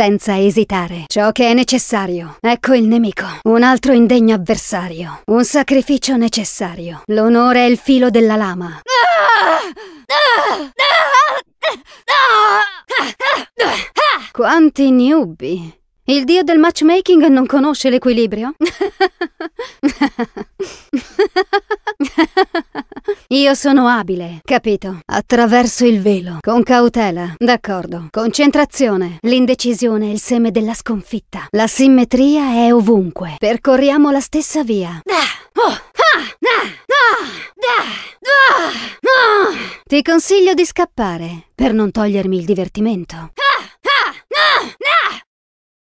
senza esitare. Ciò che è necessario. Ecco il nemico. Un altro indegno avversario. Un sacrificio necessario. L'onore è il filo della lama. Quanti newbie. Il dio del matchmaking non conosce l'equilibrio? Io sono abile, capito? Attraverso il velo. Con cautela, d'accordo. Concentrazione. L'indecisione è il seme della sconfitta. La simmetria è ovunque. Percorriamo la stessa via. Oh, Ti consiglio di scappare, per non togliermi il divertimento. Ah!